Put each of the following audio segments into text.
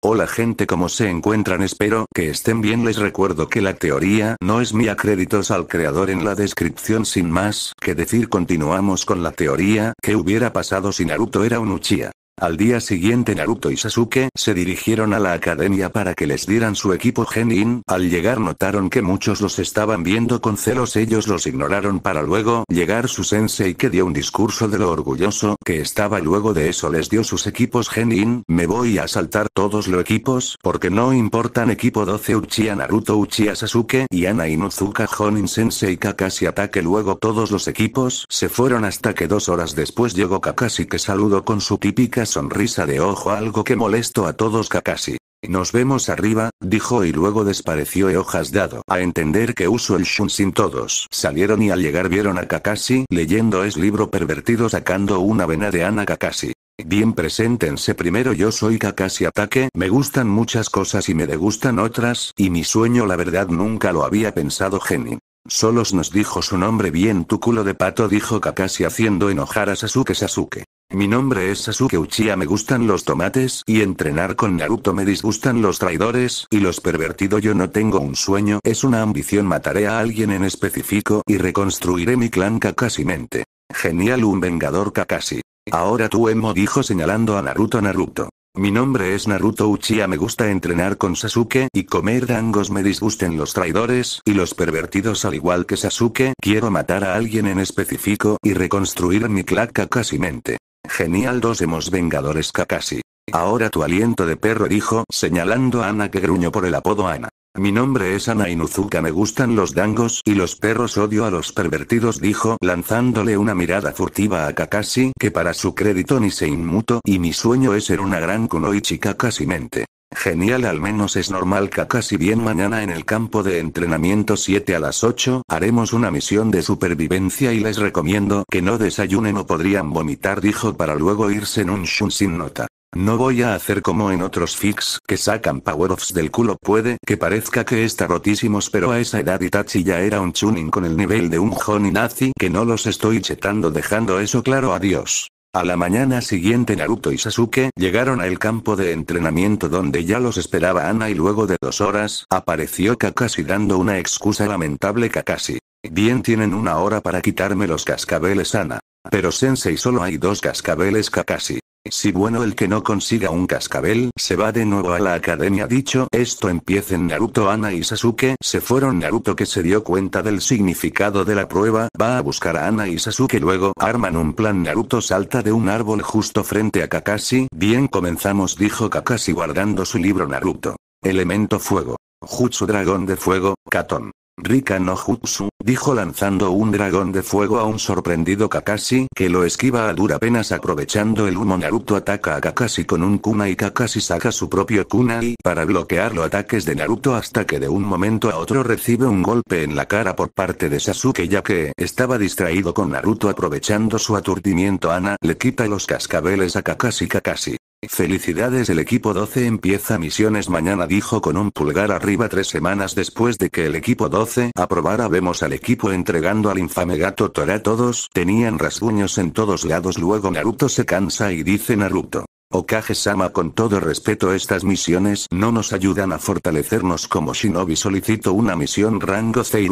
Hola gente ¿cómo se encuentran? Espero que estén bien les recuerdo que la teoría no es mía créditos al creador en la descripción sin más que decir continuamos con la teoría que hubiera pasado si Naruto era un Uchiha. Al día siguiente Naruto y Sasuke se dirigieron a la academia para que les dieran su equipo Genin, al llegar notaron que muchos los estaban viendo con celos ellos los ignoraron para luego llegar su sensei que dio un discurso de lo orgulloso que estaba luego de eso les dio sus equipos Genin, me voy a saltar todos los equipos porque no importan equipo 12 Uchiha Naruto Uchiha Sasuke y Ana Inuzuka Honin sensei Kakashi ataque luego todos los equipos se fueron hasta que dos horas después llegó Kakashi que saludó con su típica sonrisa de ojo algo que molestó a todos Kakashi. Nos vemos arriba, dijo y luego despareció e hojas dado a entender que uso el sin todos. Salieron y al llegar vieron a Kakashi leyendo es libro pervertido sacando una vena de Ana Kakashi. Bien preséntense primero yo soy Kakashi Ataque, me gustan muchas cosas y me degustan otras, y mi sueño la verdad nunca lo había pensado Genin. Solos nos dijo su nombre bien tu culo de pato dijo Kakashi haciendo enojar a Sasuke Sasuke. Mi nombre es Sasuke Uchiha, me gustan los tomates y entrenar con Naruto me disgustan los traidores y los pervertidos. Yo no tengo un sueño, es una ambición, mataré a alguien en específico y reconstruiré mi clan Kakashi mente. Genial, un vengador Kakashi. Ahora tú Emo dijo señalando a Naruto Naruto. Mi nombre es Naruto Uchiha, me gusta entrenar con Sasuke y comer dangos, me disgusten los traidores y los pervertidos al igual que Sasuke, quiero matar a alguien en específico y reconstruir mi clan Kakashi mente. Genial dos hemos vengadores Kakashi. Ahora tu aliento de perro dijo señalando a Ana que gruñó por el apodo Ana. Mi nombre es Ana Inuzuka me gustan los dangos y los perros odio a los pervertidos dijo lanzándole una mirada furtiva a Kakashi que para su crédito ni se inmutó y mi sueño es ser una gran kunoichi Kakashi mente. Genial, al menos es normal que casi bien mañana en el campo de entrenamiento 7 a las 8 haremos una misión de supervivencia y les recomiendo que no desayunen o podrían vomitar, dijo para luego irse en un shun sin nota. No voy a hacer como en otros fix que sacan power offs del culo. Puede que parezca que está rotísimos, pero a esa edad Itachi ya era un chunin con el nivel de un honey nazi que no los estoy chetando, dejando eso claro. Adiós. A la mañana siguiente Naruto y Sasuke llegaron al campo de entrenamiento donde ya los esperaba Ana y luego de dos horas apareció Kakashi dando una excusa lamentable Kakashi. Bien tienen una hora para quitarme los cascabeles Ana. Pero Sensei solo hay dos cascabeles Kakashi. Si bueno el que no consiga un cascabel, se va de nuevo a la academia. Dicho esto empiecen Naruto, Ana y Sasuke, se fueron Naruto que se dio cuenta del significado de la prueba, va a buscar a Ana y Sasuke luego, arman un plan Naruto salta de un árbol justo frente a Kakashi, bien comenzamos dijo Kakashi guardando su libro Naruto. Elemento fuego. Jutsu dragón de fuego, Katon. Rika no Jutsu, dijo lanzando un dragón de fuego a un sorprendido Kakashi que lo esquiva a dura penas aprovechando el humo Naruto ataca a Kakashi con un kunai Kakashi saca su propio kunai para bloquear los ataques de Naruto hasta que de un momento a otro recibe un golpe en la cara por parte de Sasuke ya que estaba distraído con Naruto aprovechando su aturdimiento Ana le quita los cascabeles a Kakashi Kakashi Felicidades el equipo 12 empieza misiones mañana dijo con un pulgar arriba tres semanas después de que el equipo 12 aprobara vemos al equipo entregando al infame gato Tora todos tenían rasguños en todos lados luego Naruto se cansa y dice Naruto. Okage-sama con todo respeto estas misiones no nos ayudan a fortalecernos como shinobi solicito una misión rango C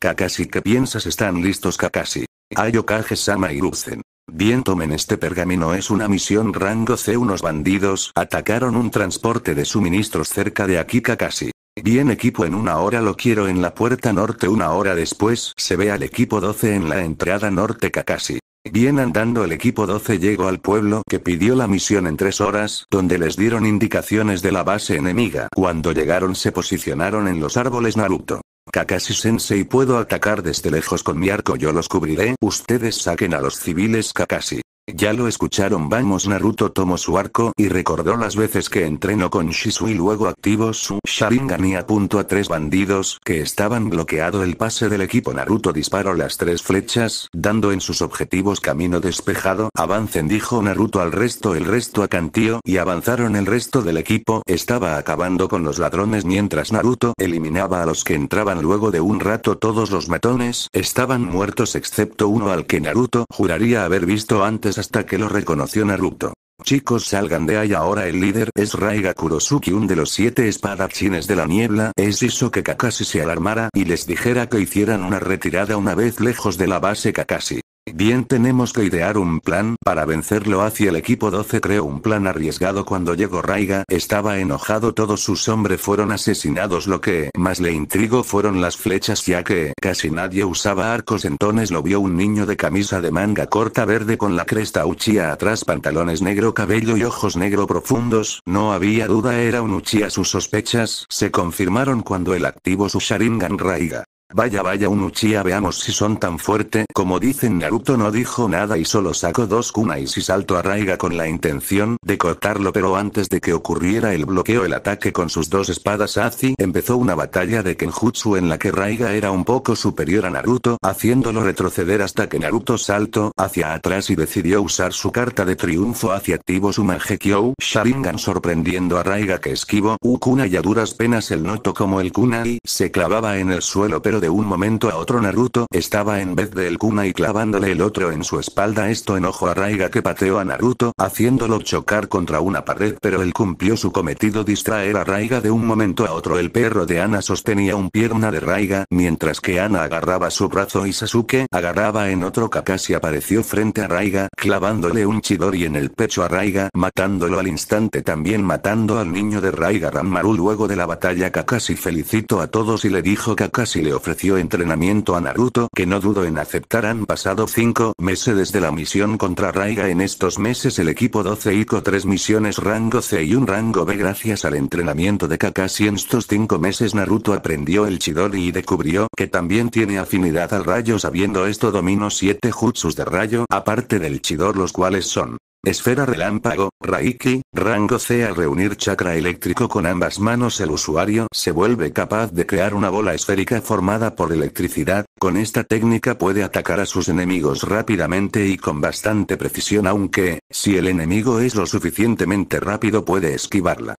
Kakashi que piensas están listos Kakashi? Hay Okage-sama y Ruzen. Bien tomen este pergamino es una misión rango C. Unos bandidos atacaron un transporte de suministros cerca de aquí Kakashi. Bien equipo en una hora lo quiero en la puerta norte una hora después se ve al equipo 12 en la entrada norte Kakashi. Bien andando el equipo 12 llegó al pueblo que pidió la misión en tres horas, donde les dieron indicaciones de la base enemiga. Cuando llegaron se posicionaron en los árboles Naruto. Kakashi-sensei puedo atacar desde lejos con mi arco yo los cubriré. Ustedes saquen a los civiles Kakashi. Ya lo escucharon vamos Naruto tomó su arco y recordó las veces que entrenó con Shisui luego activó su Sharingan y apuntó a tres bandidos que estaban bloqueado el pase del equipo Naruto disparó las tres flechas, dando en sus objetivos camino despejado avancen dijo Naruto al resto el resto a Cantío y avanzaron el resto del equipo estaba acabando con los ladrones mientras Naruto eliminaba a los que entraban luego de un rato todos los matones estaban muertos excepto uno al que Naruto juraría haber visto antes hasta que lo reconoció Naruto. Chicos salgan de ahí ahora el líder es Raiga Kurosuki un de los siete espadachines de la niebla es hizo que Kakashi se alarmara y les dijera que hicieran una retirada una vez lejos de la base Kakashi. Bien tenemos que idear un plan para vencerlo hacia el equipo 12 creo un plan arriesgado cuando llegó Raiga estaba enojado todos sus hombres fueron asesinados lo que más le intrigó fueron las flechas ya que casi nadie usaba arcos entonces lo vio un niño de camisa de manga corta verde con la cresta Uchiha atrás pantalones negro cabello y ojos negro profundos no había duda era un Uchiha sus sospechas se confirmaron cuando el activo su Sharingan Raiga Vaya vaya un Uchiha veamos si son tan fuerte como dicen Naruto no dijo nada y solo sacó dos kunai y salto a Raiga con la intención de cortarlo pero antes de que ocurriera el bloqueo el ataque con sus dos espadas Azi empezó una batalla de Kenjutsu en la que Raiga era un poco superior a Naruto haciéndolo retroceder hasta que Naruto saltó hacia atrás y decidió usar su carta de triunfo hacia activo su Sharingan sorprendiendo a Raiga que esquivó Ukuna y a duras penas el noto como el kunai se clavaba en el suelo pero de un momento a otro Naruto estaba en vez de el Kuna y clavándole el otro en su espalda. Esto enojo a Raiga que pateó a Naruto, haciéndolo chocar contra una pared, pero él cumplió su cometido distraer a Raiga de un momento a otro. El perro de Ana sostenía un pierna de Raiga, mientras que Ana agarraba su brazo y Sasuke agarraba en otro Kakashi apareció frente a Raiga, clavándole un chidori en el pecho a Raiga, matándolo al instante también matando al niño de Raiga Ranmaru luego de la batalla Kakashi felicitó a todos y le dijo Kakashi le ofreció ofreció entrenamiento a Naruto que no dudo en aceptar. Han pasado 5 meses desde la misión contra Raiga. En estos meses el equipo 12 hizo 3 misiones rango C y un rango B gracias al entrenamiento de Kakashi. En estos 5 meses Naruto aprendió el Chidori y descubrió que también tiene afinidad al rayo. Sabiendo esto dominó 7 jutsus de rayo aparte del Chidor los cuales son Esfera relámpago, Raiki, rango C. Al reunir chakra eléctrico con ambas manos el usuario se vuelve capaz de crear una bola esférica formada por electricidad, con esta técnica puede atacar a sus enemigos rápidamente y con bastante precisión aunque, si el enemigo es lo suficientemente rápido puede esquivarla.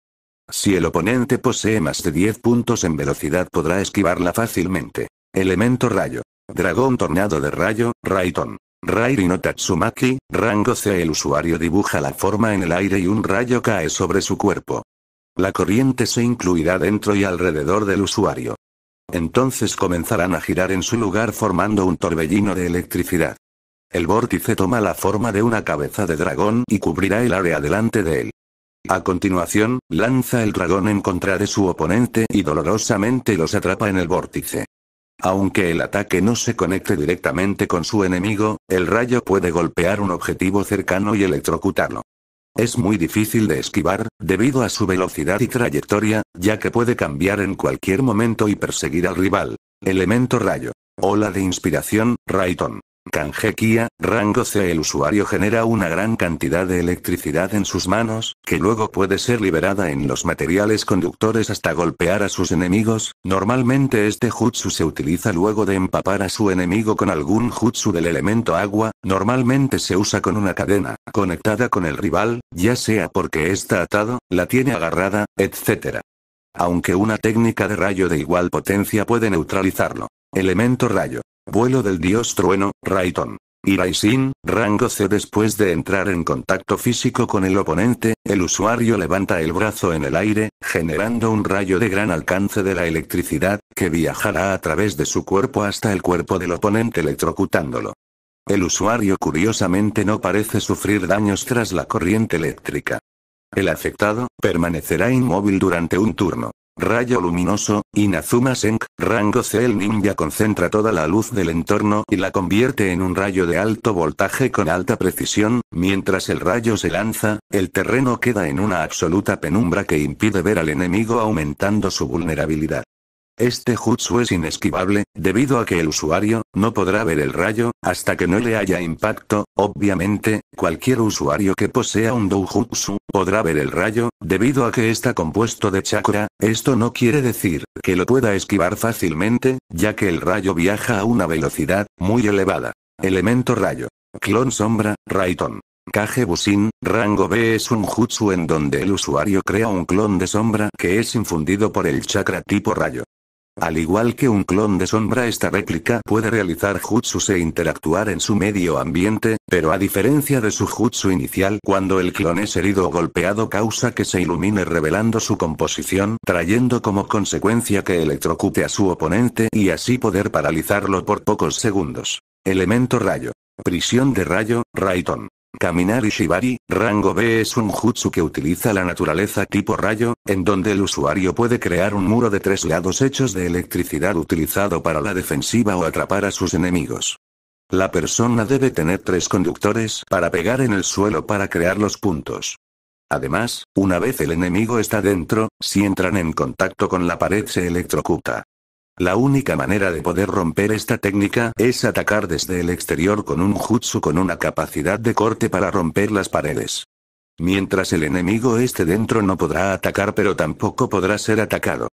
Si el oponente posee más de 10 puntos en velocidad podrá esquivarla fácilmente. Elemento rayo. Dragón tornado de rayo, Raiton. Rairi no Tatsumaki, rango C. El usuario dibuja la forma en el aire y un rayo cae sobre su cuerpo. La corriente se incluirá dentro y alrededor del usuario. Entonces comenzarán a girar en su lugar formando un torbellino de electricidad. El vórtice toma la forma de una cabeza de dragón y cubrirá el área delante de él. A continuación, lanza el dragón en contra de su oponente y dolorosamente los atrapa en el vórtice. Aunque el ataque no se conecte directamente con su enemigo, el rayo puede golpear un objetivo cercano y electrocutarlo. Es muy difícil de esquivar, debido a su velocidad y trayectoria, ya que puede cambiar en cualquier momento y perseguir al rival. Elemento rayo. Ola de inspiración, Rayton. Kanjekia, rango C. El usuario genera una gran cantidad de electricidad en sus manos, que luego puede ser liberada en los materiales conductores hasta golpear a sus enemigos. Normalmente este jutsu se utiliza luego de empapar a su enemigo con algún jutsu del elemento agua, normalmente se usa con una cadena, conectada con el rival, ya sea porque está atado, la tiene agarrada, etc. Aunque una técnica de rayo de igual potencia puede neutralizarlo. Elemento rayo. Vuelo del dios trueno, Raiton. Iraisin, rango C. Después de entrar en contacto físico con el oponente, el usuario levanta el brazo en el aire, generando un rayo de gran alcance de la electricidad, que viajará a través de su cuerpo hasta el cuerpo del oponente electrocutándolo. El usuario curiosamente no parece sufrir daños tras la corriente eléctrica. El afectado permanecerá inmóvil durante un turno. Rayo luminoso, Inazuma Senk, rango C. El ninja concentra toda la luz del entorno y la convierte en un rayo de alto voltaje con alta precisión, mientras el rayo se lanza, el terreno queda en una absoluta penumbra que impide ver al enemigo aumentando su vulnerabilidad. Este jutsu es inesquivable, debido a que el usuario, no podrá ver el rayo, hasta que no le haya impacto, obviamente, cualquier usuario que posea un doujutsu, podrá ver el rayo, debido a que está compuesto de chakra, esto no quiere decir, que lo pueda esquivar fácilmente, ya que el rayo viaja a una velocidad, muy elevada. Elemento rayo. Clon sombra, Raiton. Kage Busin, rango B es un jutsu en donde el usuario crea un clon de sombra que es infundido por el chakra tipo rayo. Al igual que un clon de sombra esta réplica puede realizar jutsus e interactuar en su medio ambiente, pero a diferencia de su jutsu inicial cuando el clon es herido o golpeado causa que se ilumine revelando su composición trayendo como consecuencia que electrocute a su oponente y así poder paralizarlo por pocos segundos. Elemento rayo. Prisión de rayo, Raiton. Caminar y Shibari, rango B es un jutsu que utiliza la naturaleza tipo rayo, en donde el usuario puede crear un muro de tres lados hechos de electricidad utilizado para la defensiva o atrapar a sus enemigos. La persona debe tener tres conductores para pegar en el suelo para crear los puntos. Además, una vez el enemigo está dentro, si entran en contacto con la pared se electrocuta. La única manera de poder romper esta técnica es atacar desde el exterior con un jutsu con una capacidad de corte para romper las paredes. Mientras el enemigo esté dentro no podrá atacar pero tampoco podrá ser atacado.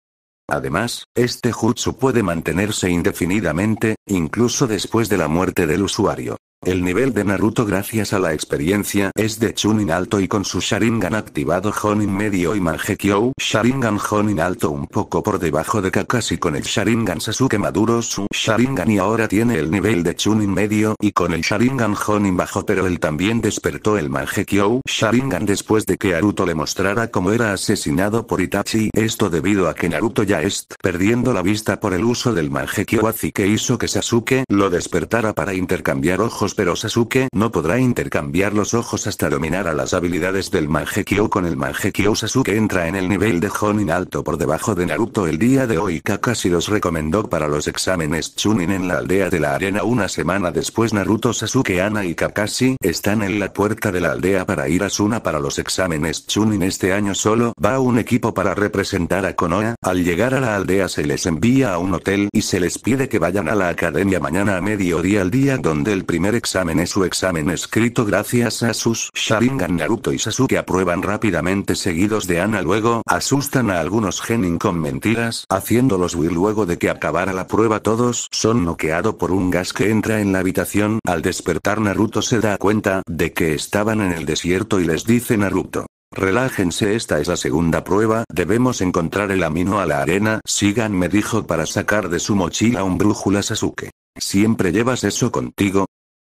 Además, este jutsu puede mantenerse indefinidamente, incluso después de la muerte del usuario. El nivel de Naruto gracias a la experiencia es de Chunin alto y con su Sharingan activado Honin medio y Mangekyou Sharingan Honin alto un poco por debajo de Kakashi con el Sharingan Sasuke maduro su Sharingan y ahora tiene el nivel de Chunin medio y con el Sharingan Honin bajo pero él también despertó el Mangekyou Sharingan después de que Naruto le mostrara cómo era asesinado por Itachi esto debido a que Naruto ya está perdiendo la vista por el uso del Mangekyou así que hizo que Sasuke lo despertara para intercambiar ojos pero Sasuke no podrá intercambiar los ojos hasta dominar a las habilidades del Mangekyo con el Mangekyo Sasuke entra en el nivel de Honin alto por debajo de Naruto el día de hoy Kakashi los recomendó para los exámenes Chunin en la aldea de la arena una semana después Naruto Sasuke Ana y Kakashi están en la puerta de la aldea para ir a Suna para los exámenes Chunin este año solo va un equipo para representar a Konoha al llegar a la aldea se les envía a un hotel y se les pide que vayan a la academia mañana a mediodía al día donde el primer examen es su examen escrito gracias a sus Sharingan Naruto y Sasuke aprueban rápidamente seguidos de Ana luego asustan a algunos Genin con mentiras haciéndolos huir luego de que acabara la prueba todos son noqueado por un gas que entra en la habitación al despertar Naruto se da cuenta de que estaban en el desierto y les dice Naruto Relájense esta es la segunda prueba, debemos encontrar el amino a la arena, Sigan me dijo para sacar de su mochila un brújula Sasuke. Siempre llevas eso contigo,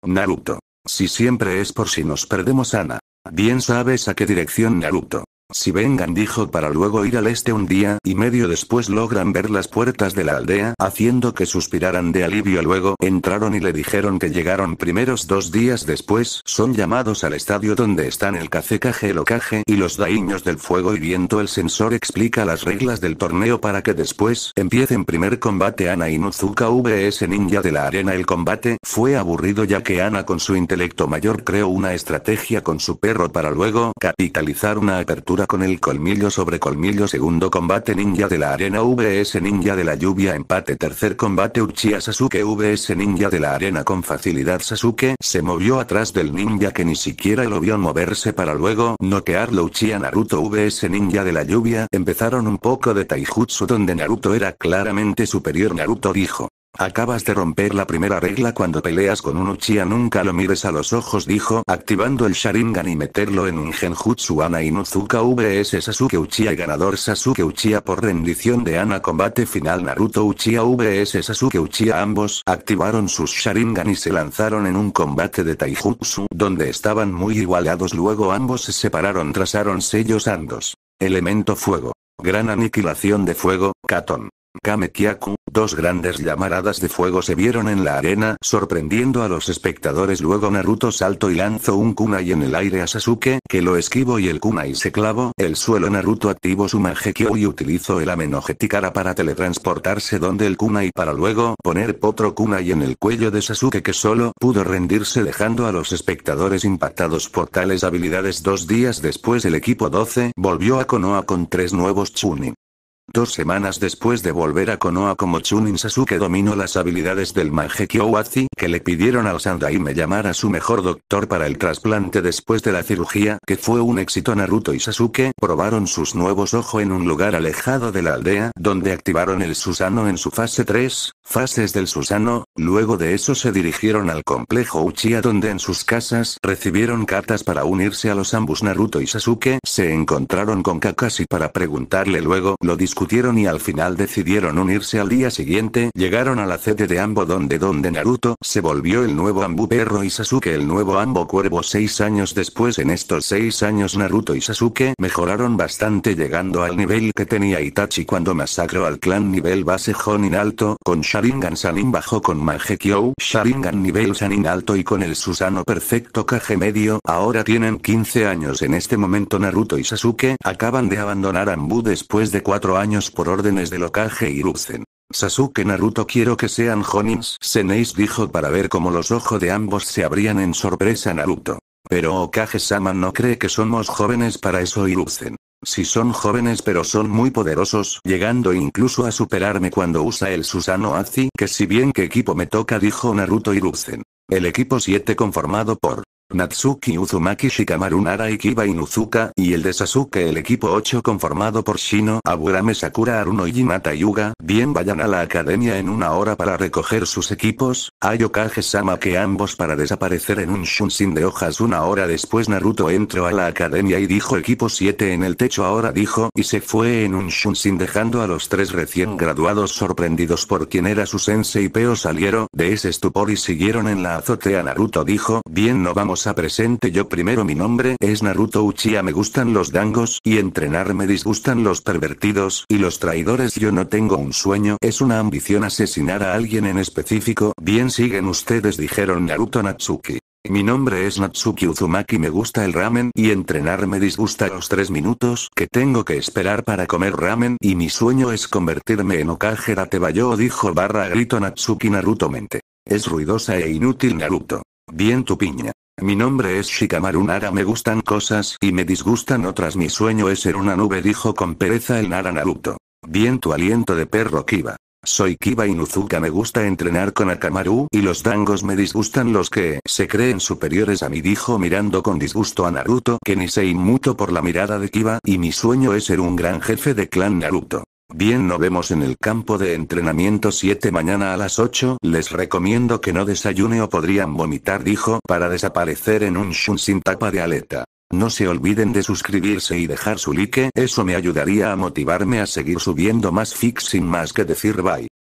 Naruto. Si siempre es por si nos perdemos Ana. Bien sabes a qué dirección Naruto. Si vengan dijo para luego ir al este un día y medio después logran ver las puertas de la aldea haciendo que suspiraran de alivio luego entraron y le dijeron que llegaron primeros dos días después son llamados al estadio donde están el cacecaje el ocaje y los daíños del fuego y viento el sensor explica las reglas del torneo para que después empiecen primer combate Ana Inuzuka vs ninja de la arena el combate fue aburrido ya que Ana con su intelecto mayor creó una estrategia con su perro para luego capitalizar una apertura con el colmillo sobre colmillo segundo combate ninja de la arena vs ninja de la lluvia empate tercer combate Uchiha Sasuke vs ninja de la arena con facilidad Sasuke se movió atrás del ninja que ni siquiera lo vio moverse para luego noquearlo Uchiha Naruto vs ninja de la lluvia empezaron un poco de taijutsu donde Naruto era claramente superior Naruto dijo Acabas de romper la primera regla cuando peleas con un Uchiha nunca lo mires a los ojos dijo activando el Sharingan y meterlo en un Genjutsu Ana Inuzuka vs Sasuke Uchiha y ganador Sasuke Uchiha por rendición de Ana combate final Naruto Uchiha vs Sasuke Uchiha ambos activaron sus Sharingan y se lanzaron en un combate de Taijutsu donde estaban muy igualados luego ambos se separaron trazaron sellos andos. Elemento fuego. Gran aniquilación de fuego, Katon. Kamekiaku, dos grandes llamaradas de fuego se vieron en la arena, sorprendiendo a los espectadores. Luego Naruto saltó y lanzó un kunai en el aire a Sasuke, que lo esquivó y el kunai se clavó. El suelo Naruto activó su mangekyou y utilizó el amenogeticara para teletransportarse donde el kunai para luego poner otro kunai en el cuello de Sasuke que solo pudo rendirse dejando a los espectadores impactados por tales habilidades. Dos días después el equipo 12 volvió a Konoha con tres nuevos Chunin. Dos semanas después de volver a Konoha como Chunin Sasuke dominó las habilidades del Mangekyo Wazi que le pidieron al Sandaime llamar a su mejor doctor para el trasplante después de la cirugía que fue un éxito Naruto y Sasuke probaron sus nuevos ojos en un lugar alejado de la aldea donde activaron el Susano en su fase 3, fases del Susano, luego de eso se dirigieron al complejo Uchiha donde en sus casas recibieron cartas para unirse a los ambos Naruto y Sasuke se encontraron con Kakashi para preguntarle luego lo discutieron discutieron y al final decidieron unirse al día siguiente. Llegaron a la sede de Ambo donde donde Naruto se volvió el nuevo Ambu Perro y Sasuke el nuevo Ambo Cuervo seis años después. En estos seis años Naruto y Sasuke mejoraron bastante llegando al nivel que tenía Itachi cuando masacró al clan nivel base Honin alto con Sharingan Sanin bajo con Mangekyou Sharingan nivel Sanin alto y con el Susano perfecto Kage medio. Ahora tienen 15 años en este momento Naruto y Sasuke acaban de abandonar Ambu después de cuatro años por órdenes de Hokage y Hiruzen. Sasuke Naruto quiero que sean Jonins. Seneis dijo para ver cómo los ojos de ambos se abrían en sorpresa Naruto. Pero Okage-sama no cree que somos jóvenes para eso y Hiruzen. Si son jóvenes pero son muy poderosos, llegando incluso a superarme cuando usa el Susano Azi que si bien que equipo me toca dijo Naruto y Hiruzen. El equipo 7 conformado por Natsuki Uzumaki Shikamaru Nara Ikiba Inuzuka y el de Sasuke el equipo 8 conformado por Shino Aburame Sakura Aruno y Yuga bien vayan a la academia en una hora para recoger sus equipos, Ayokage Sama que ambos para desaparecer en un Shunshin de hojas una hora después Naruto entró a la academia y dijo equipo 7 en el techo ahora dijo y se fue en un Shunshin dejando a los tres recién graduados sorprendidos por quien era su sensei Peo salieron de ese estupor y siguieron en la azotea Naruto dijo bien no vamos a presente yo primero mi nombre es Naruto Uchiha me gustan los dangos y entrenar me disgustan los pervertidos y los traidores yo no tengo un sueño es una ambición asesinar a alguien en específico bien siguen ustedes dijeron Naruto Natsuki. Mi nombre es Natsuki Uzumaki me gusta el ramen y entrenar me disgusta los tres minutos que tengo que esperar para comer ramen y mi sueño es convertirme en Okajera Tebayo dijo barra grito Natsuki Naruto mente. Es ruidosa e inútil Naruto. Bien tu piña. Mi nombre es Shikamaru Nara me gustan cosas y me disgustan otras mi sueño es ser una nube dijo con pereza el Nara Naruto. Bien tu aliento de perro Kiba. Soy Kiba Inuzuka me gusta entrenar con Akamaru y los dangos me disgustan los que se creen superiores a mí dijo mirando con disgusto a Naruto que ni se inmuto por la mirada de Kiba y mi sueño es ser un gran jefe de clan Naruto. Bien, nos vemos en el campo de entrenamiento 7 mañana a las 8. Les recomiendo que no desayune o podrían vomitar, dijo, para desaparecer en un shun sin tapa de aleta. No se olviden de suscribirse y dejar su like, eso me ayudaría a motivarme a seguir subiendo más fix sin más que decir bye.